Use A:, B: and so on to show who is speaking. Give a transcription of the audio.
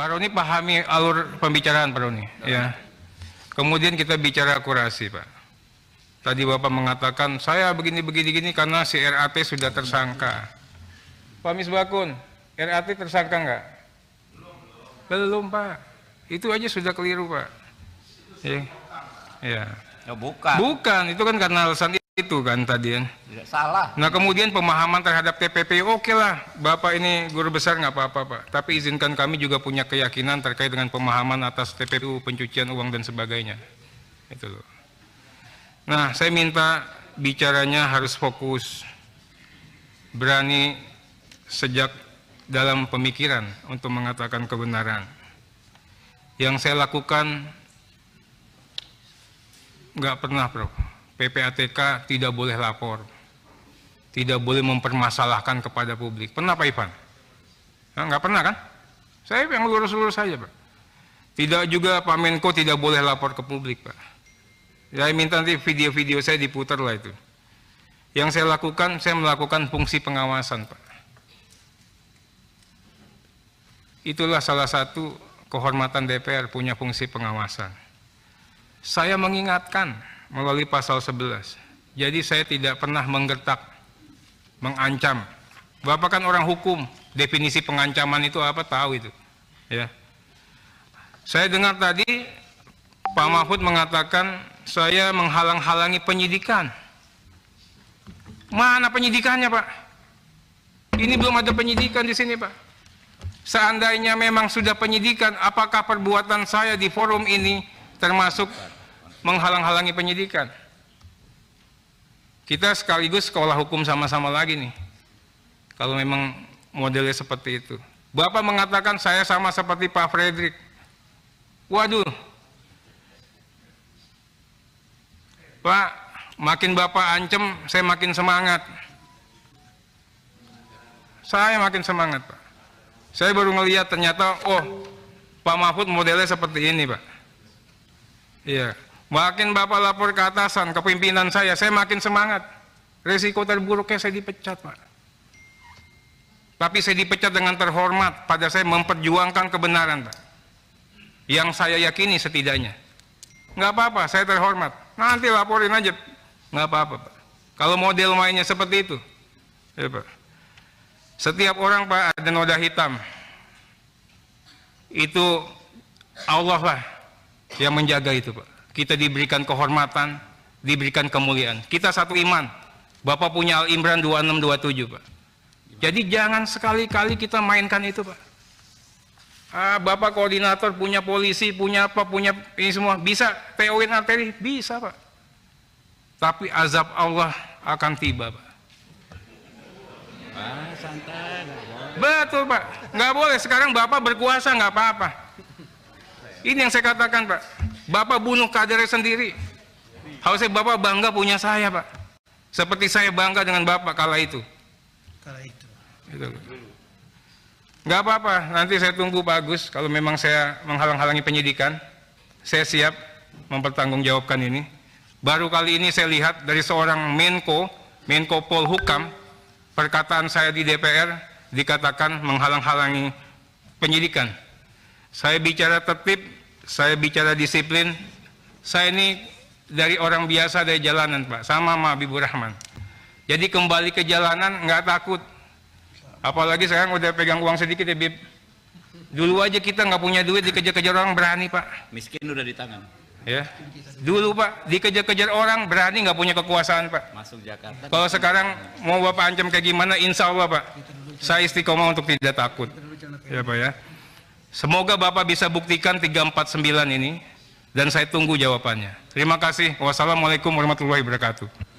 A: Pak Roni pahami alur pembicaraan Pak Roni. Ya. Iya. Kemudian kita bicara akurasi Pak. Tadi Bapak mengatakan saya begini-begini gini karena si RAT sudah tersangka. Pak Misbakun, RAT tersangka nggak? Belum, belum Pak. Itu aja sudah keliru Pak. Ya. ya. ya bukan. Bukan, itu kan karena alasan itu kan tadi kan ya, salah nah kemudian pemahaman terhadap TPP oke okay lah Bapak ini guru besar nggak apa-apa Pak tapi izinkan kami juga punya keyakinan terkait dengan pemahaman atas TPU pencucian uang dan sebagainya itu loh nah saya minta bicaranya harus fokus berani sejak dalam pemikiran untuk mengatakan kebenaran yang saya lakukan nggak pernah Prof PPATK tidak boleh lapor, tidak boleh mempermasalahkan kepada publik. Pernah Pak Ivan? Nah, nggak pernah kan? Saya yang lurus-lurus saja Pak. Tidak juga Pak Menko tidak boleh lapor ke publik Pak. Saya minta nanti video-video saya diputar lah itu. Yang saya lakukan, saya melakukan fungsi pengawasan Pak. Itulah salah satu kehormatan DPR punya fungsi pengawasan. Saya mengingatkan melalui pasal 11. Jadi saya tidak pernah menggertak, mengancam. Bapak kan orang hukum, definisi pengancaman itu apa tahu itu. Ya. Saya dengar tadi Pak Mahfud mengatakan saya menghalang-halangi penyidikan. Mana penyidikannya, Pak? Ini belum ada penyidikan di sini, Pak. Seandainya memang sudah penyidikan, apakah perbuatan saya di forum ini termasuk menghalang-halangi penyidikan. Kita sekaligus sekolah hukum sama-sama lagi nih. Kalau memang modelnya seperti itu. Bapak mengatakan saya sama seperti Pak Frederick. Waduh. Pak, makin Bapak ancam, saya makin semangat. Saya makin semangat, Pak. Saya baru ngelihat ternyata, oh, Pak Mahfud modelnya seperti ini, Pak. Iya. Makin Bapak lapor ke atasan, ke pimpinan saya, saya makin semangat. Resiko terburuknya saya dipecat, Pak. Tapi saya dipecat dengan terhormat pada saya memperjuangkan kebenaran, Pak. Yang saya yakini setidaknya. Nggak apa-apa, saya terhormat. Nanti laporin aja. Nggak apa-apa, Pak. Kalau model mainnya seperti itu. Ya, Pak. Setiap orang, Pak, ada noda hitam. Itu Allah lah yang menjaga itu, Pak kita diberikan kehormatan, diberikan kemuliaan. Kita satu iman. Bapak punya Al-Imran 2627, Pak. Jadi jangan sekali-kali kita mainkan itu, Pak. Ah, Bapak koordinator punya polisi, punya apa, punya ini semua. Bisa TOin arteri? Bisa, Pak. Tapi azab Allah akan tiba, Pak. Ah, santai. Betul, Pak. Nggak boleh. Sekarang Bapak berkuasa, nggak apa-apa. Ini yang saya katakan, Pak Bapak bunuh kadernya sendiri. Harusnya Bapak bangga punya saya, Pak. Seperti saya bangga dengan Bapak kala itu. Kala itu. Gitu. Gak apa-apa, nanti saya tunggu Pak Agus. Kalau memang saya menghalang-halangi penyidikan, saya siap mempertanggungjawabkan ini. Baru kali ini saya lihat dari seorang Menko, Menko Polhukam, perkataan saya di DPR dikatakan menghalang-halangi penyidikan. Saya bicara tertib, saya bicara disiplin, saya ini dari orang biasa dari jalanan Pak, sama sama Habibur Rahman. Jadi kembali ke jalanan nggak takut. Apalagi sekarang udah pegang uang sedikit ya Bib. Dulu aja kita nggak punya duit dikejar-kejar orang berani Pak. Miskin udah di tangan. Ya. Dulu Pak dikejar-kejar orang berani nggak punya kekuasaan Pak. Masuk Jakarta. Kalau sekarang mau Bapak ancam kayak gimana, Insya Allah Pak, saya istiqomah untuk tidak takut. Ya Pak ya. Semoga Bapak bisa buktikan 349 ini dan saya tunggu jawabannya. Terima kasih. Wassalamualaikum warahmatullahi wabarakatuh.